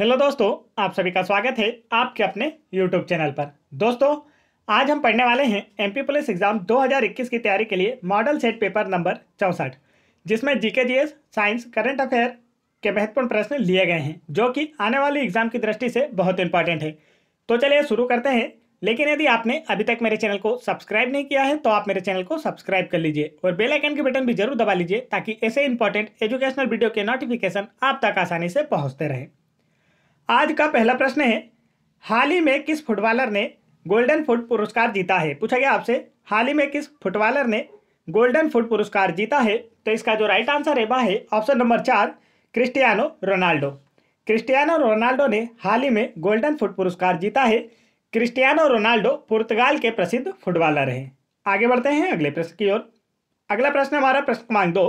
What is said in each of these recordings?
hello दोस्तों आप सभी का स्वागत है आपके अपने यूट्यूब चैनल पर दोस्तों आज हम पढ़ने वाले हैं एमपी पुलिस एग्जाम 2021 की तैयारी के लिए मॉडल सेट पेपर नंबर चौंसठ जिसमें GK GS science current affair के महत्वपूर्ण प्रश्न लिए गए हैं जो कि आने वाली एग्जाम की दृष्टि से बहुत इंपॉर्टेंट है तो चलिए शुरू करते हैं लेकिन यदि आपने अभी तक मेरे चैनल को सब्सक्राइब नहीं किया है तो आप मेरे चैनल को सब्सक्राइब कर लीजिए और बेल आइकन के बटन भी जरूर दबा लीजिए ताकि ऐसे इंपॉर्टेंट एजुकेशनल वीडियो के नोटिफिकेशन आप तक आसानी से पहुंचते रहें आज का पहला प्रश्न है हाल ही में किस फुटबॉलर ने गोल्डन फुट पुरस्कार जीता है पूछा गया आपसे हाल ही में किस फुटबॉलर ने गोल्डन फुट पुरस्कार जीता है तो इसका जो राइट आंसर है वह है ऑप्शन नंबर चार क्रिस्टियानो रोनाल्डो क्रिस्टियानो रोनाल्डो ने हाल ही में गोल्डन फुट पुरस्कार जीता है क्रिस्टियानो रोनाल्डो पुर्तगाल के प्रसिद्ध फुटबॉलर हैं आगे बढ़ते हैं अगले प्रश्न की ओर अगला प्रश्न हमारा प्रश्न क्रमांक दो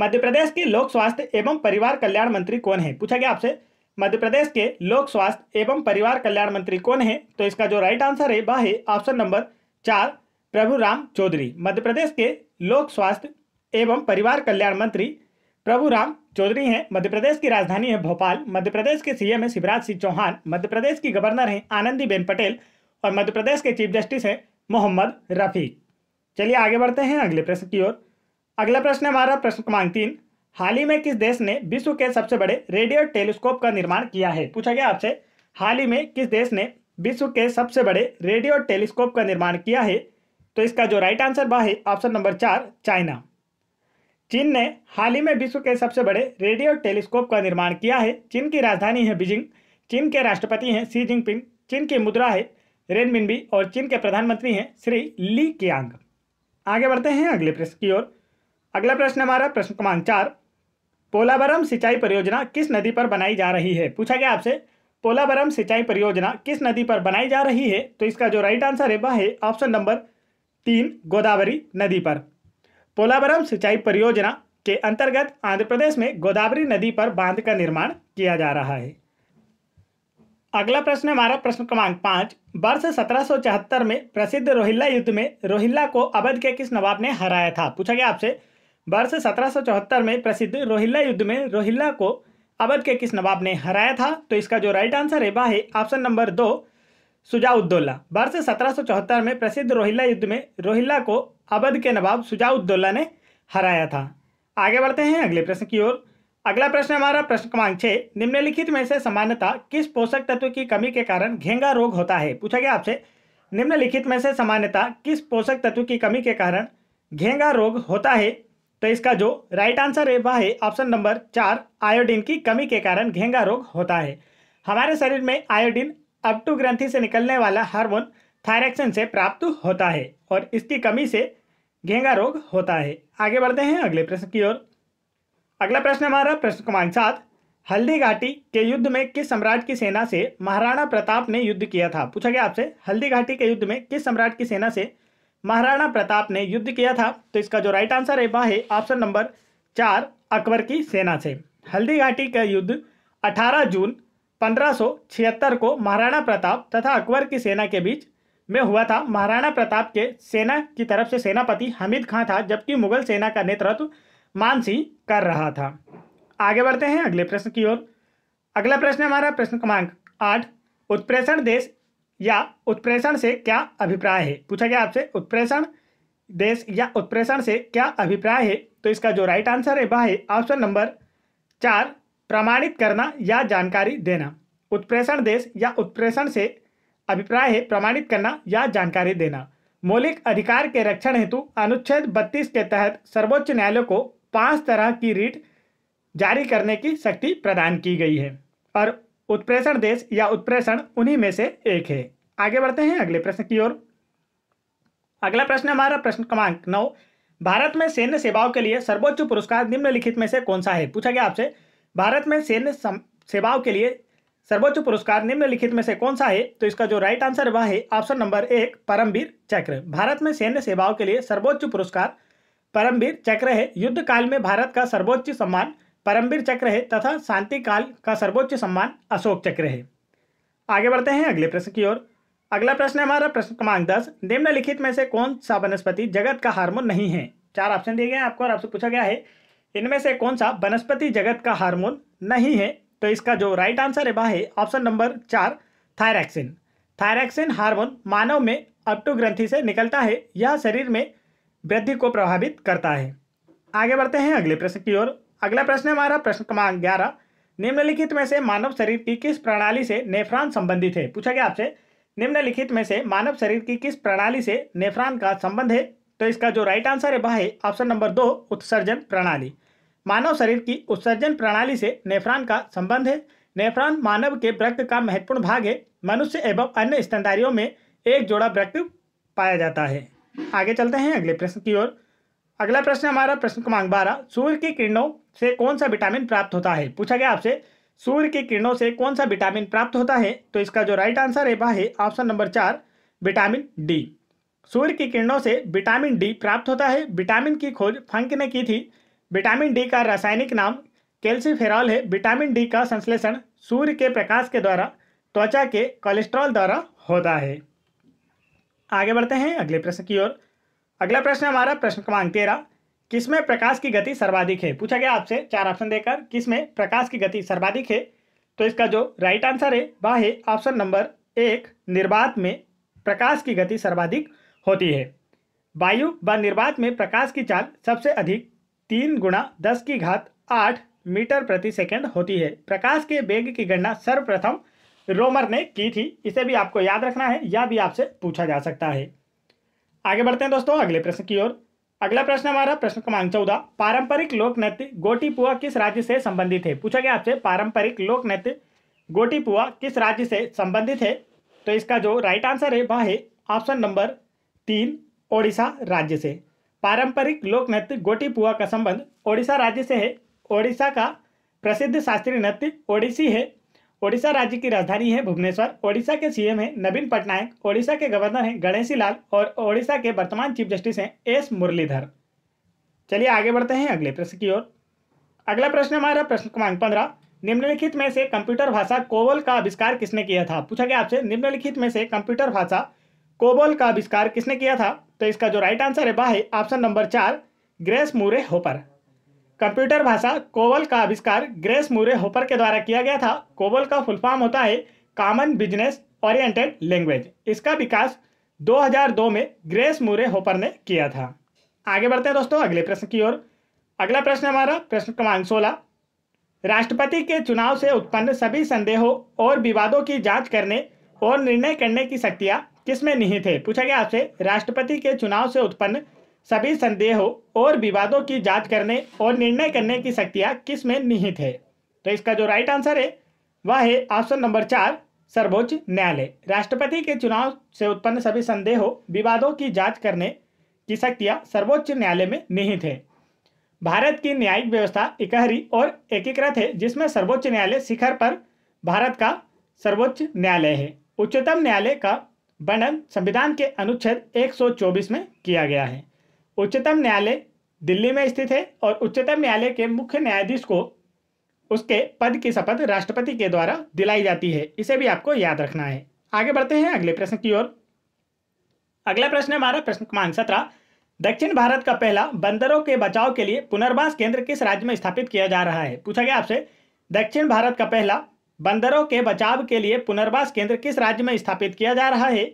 मध्य प्रदेश के लोक स्वास्थ्य एवं परिवार कल्याण मंत्री कौन है पूछा गया आपसे मध्य प्रदेश के लोक स्वास्थ्य एवं परिवार कल्याण मंत्री कौन है तो इसका जो राइट आंसर है वह है ऑप्शन नंबर चार प्रभु राम चौधरी मध्य प्रदेश के लोक स्वास्थ्य एवं परिवार कल्याण मंत्री प्रभु राम चौधरी हैं मध्य प्रदेश की राजधानी है भोपाल मध्य प्रदेश के सीएम है शिवराज सिंह चौहान मध्य प्रदेश की गवर्नर हैं आनंदीबेन पटेल और मध्य प्रदेश के चीफ जस्टिस हैं मोहम्मद रफीक चलिए आगे बढ़ते हैं अगले प्रश्न की ओर अगला प्रश्न हमारा प्रश्न क्रमांक तीन हाल ही में किस देश ने विश्व के सबसे बड़े रेडियो टेलीस्कोप का निर्माण किया है पूछा गया आपसे हाल ही में किस देश ने विश्व के सबसे बड़े रेडियो टेलीस्कोप का निर्माण किया है तो इसका जो राइट आंसर वह है ऑप्शन नंबर चार चाइना चीन ने हाल ही में विश्व के सबसे बड़े रेडियो टेलीस्कोप का निर्माण किया है चीन की राजधानी है बीजिंग चीन के राष्ट्रपति हैं सी जिनपिंग चीन की मुद्रा है रेनमिनबी और चीन के प्रधानमंत्री हैं श्री ली कियांग आगे बढ़ते हैं अगले प्रश्न की ओर अगला प्रश्न हमारा प्रश्न क्रमांक चार पोलावरम सिंचाई परियोजना किस नदी पर बनाई जा रही है पूछा गया आपसे पोलावरम सिंचाई परियोजना किस नदी पर बनाई जा रही है तो इसका जो राइट आंसर है वह है ऑप्शन नंबर तीन गोदावरी नदी पर पोलावरम सिंचाई परियोजना के अंतर्गत आंध्र प्रदेश में गोदावरी नदी पर बांध का निर्माण किया जा रहा है अगला प्रश्न हमारा प्रश्न क्रमांक पाँच वर्ष सत्रह में प्रसिद्ध रोहिल्ला युद्ध में रोहिल्ला को अवध के किस नवाब ने हराया था पूछा गया आपसे वर्ष सत्रह में प्रसिद्ध रोहिल्ला युद्ध में रोहिल्ला को अवध के किस नवाब ने हराया था तो इसका जो राइट आंसर है वह है ऑप्शन नंबर दो सुजाउद्दौला वर्ष सत्रह में प्रसिद्ध रोहिल्ला युद्ध में रोहिल्ला को अवध के नवाब सुजाउद्दौला ने हराया था आगे बढ़ते हैं अगले प्रश्न की ओर अगला प्रश्न हमारा प्रश्न क्रमांक छः निम्नलिखित में से सामान्यता किस पोषक तत्व की कमी के कारण घेंगा रोग होता है पूछा गया आपसे निम्नलिखित में से सामान्यता किस पोषक तत्व की कमी के कारण घेंगा रोग होता है तो इसका जो राइट आंसर है वह है ऑप्शन नंबर चार आयोडीन की कमी के कारण घेंगा रोग होता है हमारे शरीर में आयोडीन अपटू ग्रंथि से निकलने वाला हार्मोन थायरक्सिन से प्राप्त होता है और इसकी कमी से घेंगा रोग होता है आगे बढ़ते हैं अगले प्रश्न की ओर अगला प्रश्न हमारा प्रश्न क्रमांक सात हल्दी घाटी के युद्ध में किस सम्राट की सेना से महाराणा प्रताप ने युद्ध किया था पूछा गया आपसे हल्दी घाटी के युद्ध में किस सम्राट की सेना से महाराणा प्रताप ने युद्ध किया था तो इसका जो राइट आंसर है वह है ऑप्शन नंबर चार अकबर की सेना से हल्दी घाटी का युद्ध 18 जून 1576 को महाराणा प्रताप तथा अकबर की सेना के बीच में हुआ था महाराणा प्रताप के सेना की तरफ से सेनापति हमीद खां था जबकि मुगल सेना का नेतृत्व मानसी कर रहा था आगे बढ़ते हैं अगले प्रश्न की ओर अगला प्रश्न हमारा प्रश्न क्रमांक आठ उत्प्रेषण देश या उत्प्रेषण से क्या अभिप्राय है पूछा गया आपसे उत्प्रेषण देश या उत्प्रेषण से क्या अभिप्राय है तो इसका जो राइट आंसर है वह है ऑप्शन नंबर चार प्रमाणित करना या जानकारी देना उत्प्रेषण देश या उत्प्रेषण से अभिप्राय है प्रमाणित करना या जानकारी देना मौलिक अधिकार के रक्षण हेतु अनुच्छेद 32 के तहत सर्वोच्च न्यायालय को पांच तरह की रीट जारी करने की शक्ति प्रदान की गई है और उत्प्रेषण देश या उत्प्रेषण उन्हीं में से एक है आगे बढ़ते हैं अगले प्रश्न की ओर अगला प्रश्न हमारा प्रश्न क्रमांक नौ भारत में सैन्य सेवाओं के लिए सर्वोच्च पुरस्कार निम्नलिखित में से कौन सा है पूछा गया आपसे भारत में सैन्य सेवाओं के लिए सर्वोच्च पुरस्कार निम्नलिखित में से कौन सा है तो इसका जो राइट आंसर वह है ऑप्शन नंबर एक परमवीर चक्र भारत में सैन्य सेवाओं के लिए सर्वोच्च पुरस्कार परमवीर चक्र है युद्ध काल में भारत का सर्वोच्च सम्मान परमवीर चक्र है तथा शांति काल का सर्वोच्च सम्मान अशोक चक्र है आगे बढ़ते हैं अगले प्रश्न की ओर अगला प्रश्न है हमारा प्रश्न क्रमांक दस निम्नलिखित में से कौन सा वनस्पति जगत का हार्मोन नहीं है चार ऑप्शन दिए गए हैं आपको और आपसे पूछा गया है इनमें से कौन सा वनस्पति जगत का हार्मोन नहीं है तो इसका जो राइट आंसर है वह है ऑप्शन नंबर चार थायरैक्सिन थायरैक्सिन हार्मोन मानव में अपटू ग्रंथि से निकलता है यह शरीर में वृद्धि को प्रभावित करता है आगे बढ़ते हैं अगले प्रश्न की ओर अगला प्रश्न है हमारा प्रश्न क्रमांक ग्यारह निम्नलिखित में से मानव शरीर की किस प्रणाली से नेफ्रान संबंधित है पूछा गया आपसे निम्नलिखित में से मानव शरीर की किस प्रणाली से नेफ्रान का संबंध है तो इसका जो राइट आंसर है वह है ऑप्शन नंबर दो उत्सर्जन प्रणाली मानव शरीर की उत्सर्जन प्रणाली से नेफ्रान का संबंध है नेफ्रान मानव के व्रक्त का महत्वपूर्ण भाग है मनुष्य एवं अन्य स्तनधारियों में एक जोड़ा व्रक्त पाया जाता है आगे चलते हैं अगले प्रश्न की ओर अगला प्रश्न हमारा प्रश्न क्रमांक बारह सूर्य की किरणों से कौन सा विटामिन प्राप्त होता है पूछा गया आपसे सूर्य की किरणों से कौन सा विटामिन प्राप्त होता है तो इसका जो राइट आंसर है वह है ऑप्शन नंबर चार विटामिन डी सूर्य की किरणों से विटामिन डी प्राप्त होता है विटामिन की खोज फंक ने की थी विटामिन डी का रासायनिक नाम कैल्सीफेरॉल है विटामिन डी का संश्लेषण सूर्य के प्रकाश के द्वारा त्वचा के कोलेस्ट्रॉल द्वारा होता है आगे बढ़ते हैं अगले प्रश्न की ओर अगला प्रश्न हमारा प्रश्न क्रमांक तेरह किसमें प्रकाश की गति सर्वाधिक है पूछा गया आपसे चार ऑप्शन देकर किसमें प्रकाश की गति सर्वाधिक है तो इसका जो राइट आंसर है वह है ऑप्शन नंबर एक निर्बाध में प्रकाश की गति सर्वाधिक होती है वायु व निर्वात निर्बाध में प्रकाश की चाल सबसे अधिक तीन गुणा दस की घात आठ मीटर प्रति सेकंड होती है प्रकाश के वेग की गणना सर्वप्रथम रोमर ने की थी इसे भी आपको याद रखना है या भी आपसे पूछा जा सकता है आगे बढ़ते हैं दोस्तों अगले प्रश्न की ओर अगला प्रश्न हमारा प्रश्न क्रमांक चौदह पारंपरिक लोक नृत्य गोटीपुआ किस राज्य से संबंधित है पूछा गया आपसे पारंपरिक नृत्य गोटीपुआ किस राज्य से संबंधित है तो इसका जो राइट आंसर है वह है ऑप्शन नंबर तीन ओडिशा राज्य से पारंपरिक लोक नृत्य गोटीपुआ का संबंध ओडिशा राज्य से है ओडिशा का प्रसिद्ध शास्त्रीय नृत्य ओडिसी है ओडिशा राज्य की राजधानी है भुवनेश्वर ओडिशा के सीएम हैं नवीन पटनायक ओडिशा के गवर्नर हैं गणेशी लाल और ओडिशा के वर्तमान चीफ जस्टिस हैं एस मुरलीधर चलिए आगे बढ़ते हैं अगले प्रश्न की ओर अगला प्रश्न हमारा प्रश्न क्रमांक पंद्रह निम्नलिखित में से कंप्यूटर भाषा कोबल का आविष्कार किसने किया था पूछा गया आपसे निम्नलिखित में से कंप्यूटर भाषा कोबोल का आविष्कार किसने किया था तो इसका जो राइट आंसर है वह है ऑप्शन नंबर चार ग्रेस मूरे होपर कंप्यूटर भाषा कोवल का आविष्कार ग्रेस मूरे होपर के द्वारा किया गया था कोवल का फुल फॉर्म होता है कॉमन बिजनेस ओरिएंटेड लैंग्वेज इसका विकास 2002 में ग्रेस मूरे होपर ने किया था आगे बढ़ते हैं दोस्तों अगले प्रश्न की ओर अगला प्रश्न हमारा प्रश्न क्रमांक सोलह राष्ट्रपति के चुनाव से उत्पन्न सभी संदेहों और विवादों की जाँच करने और निर्णय करने की शक्तियाँ किसमें निहित है पूछा गया आपसे राष्ट्रपति के चुनाव से उत्पन्न सभी संदेहों और विवादों की जांच करने और निर्णय करने की शक्तियाँ किस में निहित है तो इसका जो राइट आंसर है वह है ऑप्शन नंबर चार सर्वोच्च न्यायालय राष्ट्रपति के चुनाव से उत्पन्न सभी संदेहों विवादों की जांच करने की शक्तियाँ सर्वोच्च न्यायालय में निहित है भारत की न्यायिक व्यवस्था इकहरी और एकीकृत है जिसमें सर्वोच्च न्यायालय शिखर पर भारत का सर्वोच्च न्यायालय है उच्चतम न्यायालय का वर्णन संविधान के अनुच्छेद 124 में किया गया है उच्चतम न्यायालय दिल्ली में स्थित है और उच्चतम न्यायालय के मुख्य न्यायाधीश को उसके पद की शपथ राष्ट्रपति के द्वारा दिलाई जाती है इसे भी आपको याद रखना है आगे बढ़ते हैं अगले प्रश्न की ओर अगला प्रश्न हमारा प्रश्न क्रमांक सत्रह दक्षिण भारत का पहला बंदरों के बचाव के लिए पुनर्वास केंद्र किस राज्य में स्थापित किया जा रहा है पूछा गया आपसे दक्षिण भारत का पहला बंदरों के बचाव के लिए पुनर्वास केंद्र किस राज्य में स्थापित किया जा रहा है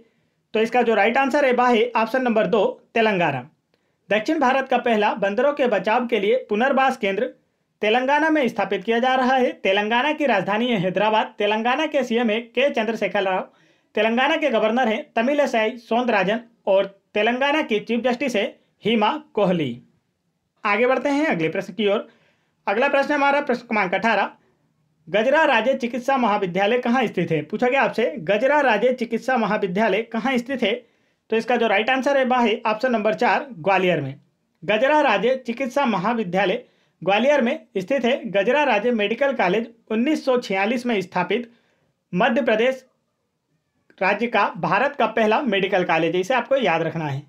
तो इसका जो राइट आंसर है वह है ऑप्शन नंबर दो तेलंगाना दक्षिण भारत का पहला बंदरों के बचाव के लिए पुनर्वास केंद्र तेलंगाना में स्थापित किया जा रहा है तेलंगाना की राजधानी है हैदराबाद तेलंगाना के सीएम है के चंद्रशेखर राव तेलंगाना के गवर्नर हैं तमिलसाई सौंदराजन और तेलंगाना की चीफ जस्टिस है हिमा कोहली आगे बढ़ते हैं अगले प्रश्न की ओर अगला प्रश्न हमारा प्रश्न क्रमांक अठारह गजरा राज्य चिकित्सा महाविद्यालय कहाँ स्थित है पूछा गया आपसे गजरा राज्य चिकित्सा महाविद्यालय कहाँ स्थित है तो इसका जो राइट आंसर है वह है ऑप्शन नंबर चार ग्वालियर में गजरा राजे चिकित्सा महाविद्यालय ग्वालियर में स्थित है गजरा राजे मेडिकल कॉलेज 1946 में स्थापित मध्य प्रदेश राज्य का भारत का पहला मेडिकल कॉलेज है इसे आपको याद रखना है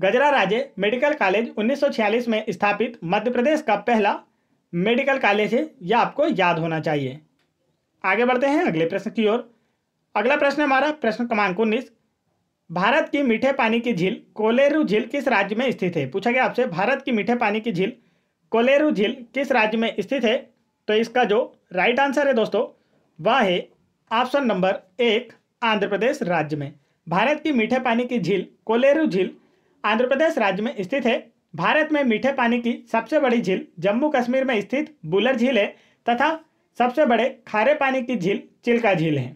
गजरा राजे मेडिकल कॉलेज 1946 में स्थापित मध्य प्रदेश का पहला मेडिकल कॉलेज है यह आपको याद होना चाहिए आगे बढ़ते हैं अगले प्रश्न की ओर अगला प्रश्न हमारा प्रश्न क्रमांक उन्नीस भारत की मीठे पानी की झील कोलेरू झील किस राज्य में स्थित है पूछा गया आपसे भारत की मीठे पानी की झील कोलेरू झील किस राज्य में स्थित है तो इसका जो राइट आंसर है दोस्तों वह है ऑप्शन नंबर एक आंध्र प्रदेश राज्य में भारत की मीठे पानी की झील कोलेरू झील आंध्र प्रदेश राज्य में स्थित है भारत में मीठे पानी की सबसे बड़ी झील जम्मू कश्मीर में स्थित बुलर झील है तथा सबसे बड़े खारे पानी की झील चिल्का झील है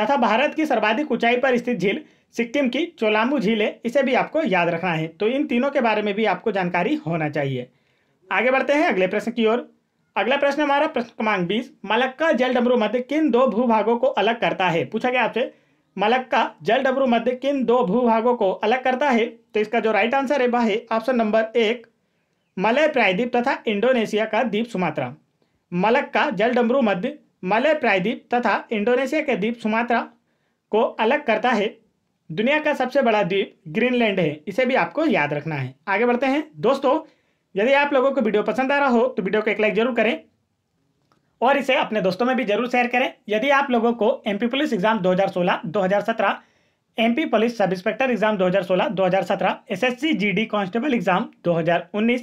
तथा भारत की सर्वाधिक ऊंचाई पर स्थित झील सिक्किम की चोलामू है इसे भी आपको याद रखना है तो इन तीनों के बारे में भी आपको जानकारी होना चाहिए आगे बढ़ते हैं अगले प्रश्न की ओर अगला प्रश्न हमारा प्रश्न क्रमांक बीस मलक्का जल डबरू मध्य किन दो भूभागों को अलग करता है पूछा गया आपसे मलक्का जल डबरू मध्य किन दो भूभागों को अलग करता है तो इसका जो राइट आंसर है वह है ऑप्शन नंबर एक मलय प्रायद्वीप तथा इंडोनेशिया का द्वीप सुमात्रा मलक्का जल डबरू मध्य मलय प्रायद्वीप तथा इंडोनेशिया के द्वीप सुमात्रा को अलग करता है दुनिया का सबसे बड़ा द्वीप ग्रीनलैंड है इसे भी आपको याद रखना है आगे बढ़ते हैं दोस्तों यदि आप लोगों को वीडियो पसंद आ रहा हो तो वीडियो को एक लाइक जरूर करें और इसे अपने दोस्तों में भी जरूर शेयर करें यदि आप लोगों को एम पुलिस एग्जाम दो हजार MP police sub inspector exam 2016 2017 SSC GD constable exam 2019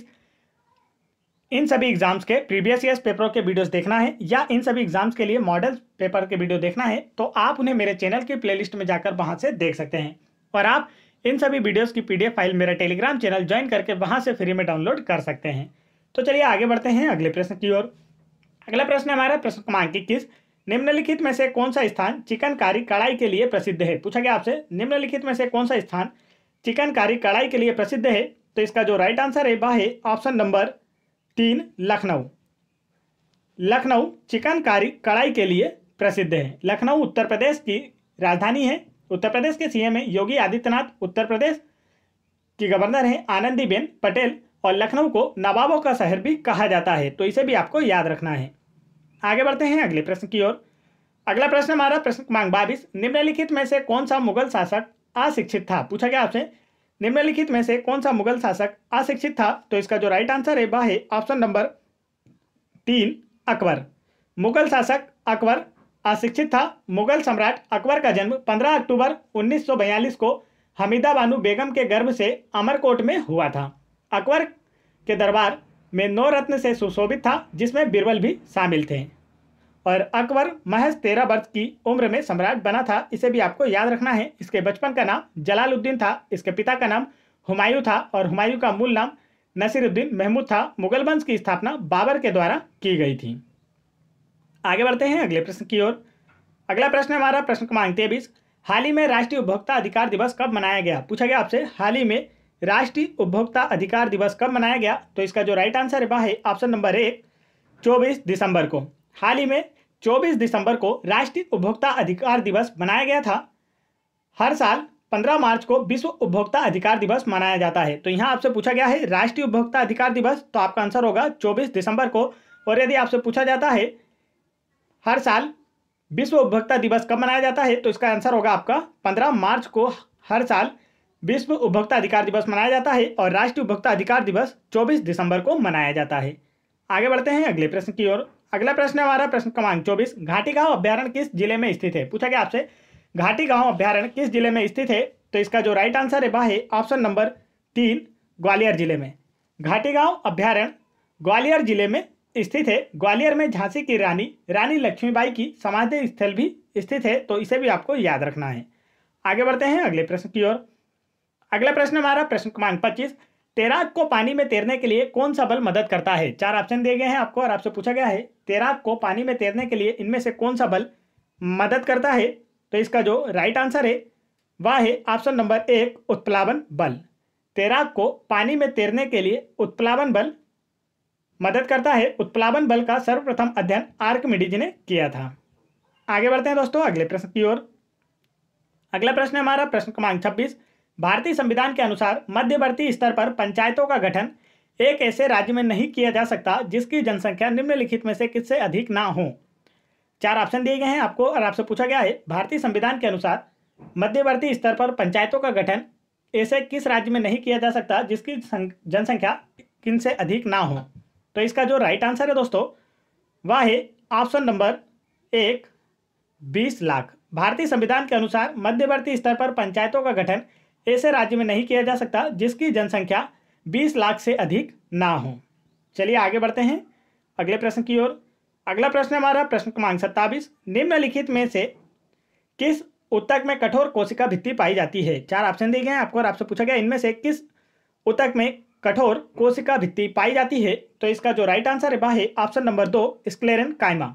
इन सभी एग्जाम्स के प्रीवियस ईयर पेपरों के वीडियोस देखना है या इन सभी एग्जाम्स के लिए मॉडल पेपर के वीडियो देखना है तो आप उन्हें मेरे चैनल की प्लेलिस्ट में जाकर वहां से देख सकते हैं और आप इन सभी वीडियोस की पीडीएफ फाइल मेरा टेलीग्राम चैनल ज्वाइन करके वहां से फ्री में डाउनलोड कर सकते हैं तो चलिए आगे बढ़ते हैं अगले प्रश्न की ओर अगला प्रश्न हमारा प्रश्न क्रमांक इक्कीस निम्नलिखित में से कौन सा स्थान चिकनकारी कढ़ाई के लिए प्रसिद्ध है पूछा गया आपसे निम्नलिखित में से कौन सा स्थान चिकनकारी कढ़ाई के लिए प्रसिद्ध है तो इसका जो राइट आंसर है वह है ऑप्शन नंबर तीन लखनऊ लखनऊ चिकनकारी कढ़ाई के लिए प्रसिद्ध है लखनऊ उत्तर प्रदेश की राजधानी है उत्तर प्रदेश के सीएम है योगी आदित्यनाथ उत्तर प्रदेश की गवर्नर हैं आनंदीबेन पटेल और लखनऊ को नवाबों का शहर भी कहा जाता है तो इसे भी आपको याद रखना है आगे बढ़ते हैं अगले प्रश्न की ओर अगला प्रश्न हमारा प्रश्न क्रमांक बाईस निम्नलिखित में से कौन सा मुगल शासक अशिक्षित था पूछा गया आपसे निम्नलिखित में से कौन सा मुगल शासक अशिक्षित था तो इसका जो राइट आंसर है वह है ऑप्शन नंबर तीन अकबर मुगल शासक अकबर अशिक्षित था मुगल सम्राट अकबर का जन्म 15 अक्टूबर 1942 को हमीदा बानू बेगम के गर्भ से अमरकोट में हुआ था अकबर के दरबार में नौ रत्न से सुशोभित था जिसमें बिरबल भी शामिल थे और अकबर महज तेरह वर्ष की उम्र में सम्राट बना था इसे भी आपको याद रखना है इसके बचपन का नाम जलालुद्दीन था इसके पिता का नाम हुमायूं था और हुमायूं का मूल नाम नसीरुद्दीन महमूद था मुगल वंश की स्थापना बाबर के द्वारा की गई थी आगे बढ़ते हैं अगले प्रश्न की ओर अगला प्रश्न हमारा प्रश्न क्रमांक तेईस हाल ही में राष्ट्रीय उपभोक्ता अधिकार दिवस कब मनाया गया पूछा गया आपसे हाल ही में राष्ट्रीय उपभोक्ता अधिकार दिवस कब मनाया गया तो इसका जो राइट आंसर है वह है ऑप्शन नंबर एक चौबीस दिसंबर को हाल ही में 24 दिसंबर को राष्ट्रीय उपभोक्ता अधिकार दिवस मनाया गया था हर साल 15 मार्च को विश्व उपभोक्ता अधिकार दिवस मनाया जाता है तो यहाँ आपसे पूछा गया है राष्ट्रीय उपभोक्ता अधिकार दिवस तो आपका आंसर होगा 24 दिसंबर को और यदि आपसे पूछा जाता है हर साल विश्व उपभोक्ता दिवस कब मनाया जाता है तो इसका आंसर होगा आपका पंद्रह मार्च को हर साल विश्व उपभोक्ता अधिकार दिवस मनाया जाता है और राष्ट्रीय उपभोक्ता अधिकार दिवस 24 दिसंबर को मनाया जाता है आगे बढ़ते हैं अगले प्रश्न की ओर अगला प्रश्न हमारा प्रश्न क्रमांक चौबीस घाटी गांव अभ्यारण किस जिले में स्थित है पूछा गया आपसे घाटी गांव अभ्यारण किस जिले में स्थित है तो इसका जो राइट आंसर है वह है ऑप्शन नंबर तीन ग्वालियर जिले में घाटी गांव अभ्यारण ग्वालियर जिले में स्थित है ग्वालियर में झांसी की रानी रानी लक्ष्मीबाई की समाधि स्थल भी स्थित है तो इसे भी आपको याद रखना है आगे बढ़ते हैं अगले प्रश्न की ओर अगला प्रश्न हमारा प्रश्न क्रमांक पच्चीस तैराक को पानी में तैरने के लिए कौन सा बल मदद करता है चार ऑप्शन दिए गए हैं आपको और आपसे पूछा गया है तैराक को पानी में तैरने के लिए इनमें से कौन सा बल मदद करता है तो इसका जो राइट आंसर है वह है ऑप्शन नंबर एक उत्प्लावन बल तैराक को पानी में तैरने के लिए उत्प्लावन बल मदद करता है उत्प्लावन बल का सर्वप्रथम अध्ययन आर्कमिडीज ने किया था आगे बढ़ते हैं दोस्तों अगले प्रश्न की ओर अगला प्रश्न हमारा प्रश्न क्रमांक छब्बीस भारतीय संविधान के अनुसार मध्यवर्ती स्तर पर पंचायतों का गठन एक ऐसे राज्य में नहीं किया जा सकता जिसकी जनसंख्या निम्नलिखित में से किससे अधिक ना हो चार ऑप्शन दिए गए हैं आपको और आपसे पूछा गया है भारतीय संविधान के अनुसार मध्यवर्ती स्तर पर पंचायतों का गठन ऐसे किस राज्य में नहीं किया जा सकता जिसकी जनसंख्या किन से अधिक ना हो तो इसका जो राइट आंसर है दोस्तों वह है ऑप्शन नंबर एक बीस लाख भारतीय संविधान के अनुसार मध्यवर्ती स्तर पर पंचायतों का गठन ऐसे राज्य में नहीं किया जा सकता जिसकी जनसंख्या बीस लाख से अधिक ना हो चलिए आगे बढ़ते हैं अगले प्रश्न की ओर अगला प्रश्न हमारा प्रश्न क्रमांक सत्ताईस निम्नलिखित में से किस उत्तक में कठोर कोशिका भित्ति पाई जाती है चार ऑप्शन दिए गए हैं आपको और आपसे पूछा गया इनमें से किस उत्तक में कठोर कोशिका भित्ति पाई जाती है तो इसका जो राइट आंसर है वह है ऑप्शन नंबर दो स्क्लेरन कायमा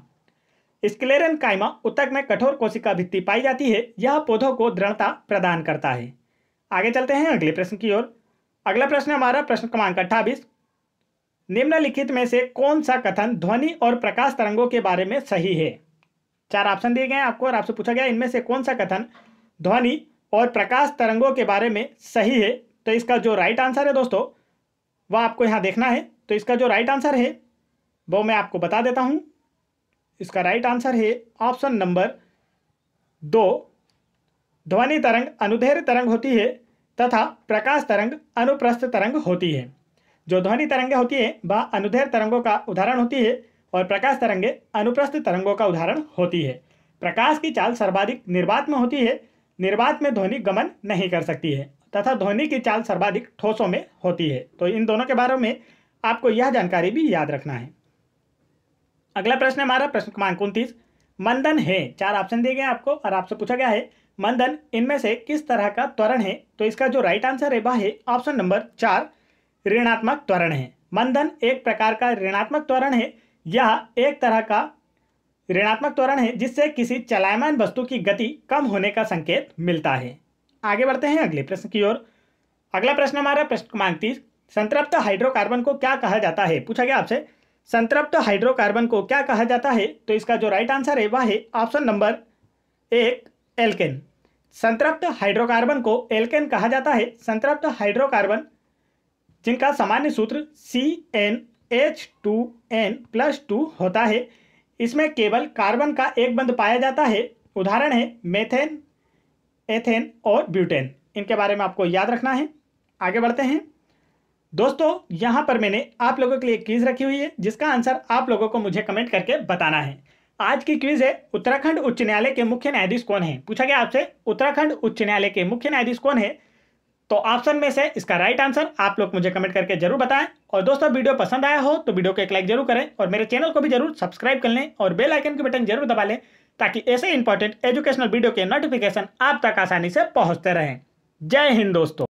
स्क्लेरन कायमा उत्तक में कठोर कोशिका भित्ति पाई जाती है यह पौधों को दृढ़ता प्रदान करता है आगे चलते हैं अगले प्रश्न की ओर अगला प्रश्न हमारा प्रश्न क्रमांक अट्ठाबीस निम्नलिखित में से कौन सा कथन ध्वनि और प्रकाश तरंगों के बारे में सही है चार ऑप्शन दिए गए हैं आपको और आपसे पूछा गया इनमें से कौन सा कथन ध्वनि और प्रकाश तरंगों के बारे में सही है तो इसका जो राइट आंसर है दोस्तों वह आपको यहाँ देखना है तो इसका जो राइट आंसर है वो मैं आपको बता देता हूँ इसका राइट आंसर है ऑप्शन नंबर दो ध्वनि तरंग अनुधेर तरंग होती है तथा प्रकाश तरंग अनुप्रस्थ तरंग होती है जो ध्वनि तरंगें होती है वह अनुधेर तरंगों का उदाहरण होती है और प्रकाश तरंगे अनुप्रस्थ तरंगों का उदाहरण होती है प्रकाश की चाल सर्वाधिक निर्वात में होती है निर्वात में ध्वनि गमन नहीं कर सकती है तथा ध्वनि की चाल सर्वाधिक ठोसों में होती है तो इन दोनों के बारे में आपको यह जानकारी भी याद रखना है अगला प्रश्न हमारा प्रश्न क्रमांक उनतीस मंदन है चार ऑप्शन दिए गए आपको और आपसे पूछा गया है मंदन इनमें से किस तरह का त्वरण है तो इसका जो राइट आंसर है वह है ऑप्शन नंबर चार ऋणात्मक त्वरण है मंदन एक प्रकार का ऋणात्मक त्वरण है यह एक तरह का ऋणात्मक त्वरण है जिससे किसी चलायमान वस्तु की गति कम होने का संकेत मिलता है आगे बढ़ते हैं अगले प्रश्न की ओर अगला प्रश्न हमारा प्रश्न क्रमांक तीस संतृप्त हाइड्रोकार्बन को क्या कहा जाता है पूछा गया आपसे संतृप्त हाइड्रोकार्बन को क्या कहा जाता है तो इसका जो राइट आंसर है वह है ऑप्शन नंबर एक एल्केन संतृप्त हाइड्रोकार्बन को एल्केन कहा जाता है संतृप्त हाइड्रोकार्बन जिनका सामान्य सूत्र C N H two N plus two होता है इसमें केवल कार्बन का एक बंद पाया जाता है उदाहरण है मेथेन एथेन और ब्यूटेन इनके बारे में आपको याद रखना है आगे बढ़ते हैं दोस्तों यहाँ पर मैंने आप लोगों के लिए एक चीज रखी हुई है जिसका आंसर आप लोगों को मुझे कमेंट करके बताना है आज की क्विज है उत्तराखंड उच्च न्यायालय के मुख्य न्यायाधीश कौन है पूछा गया आपसे उत्तराखंड उच्च न्यायालय के मुख्य न्यायाधीश कौन है तो ऑप्शन में से इसका राइट आंसर आप लोग मुझे कमेंट करके जरूर बताएं और दोस्तों वीडियो पसंद आया हो तो वीडियो को एक लाइक जरूर करें और मेरे चैनल को भी जरूर सब्सक्राइब कर लें और बेल आइकन के बटन जरूर दबा लें ताकि ऐसे इंपॉर्टेंट एजुकेशनल वीडियो के नोटिफिकेशन आप तक आसानी से पहुंचते रहें जय हिंद दोस्तों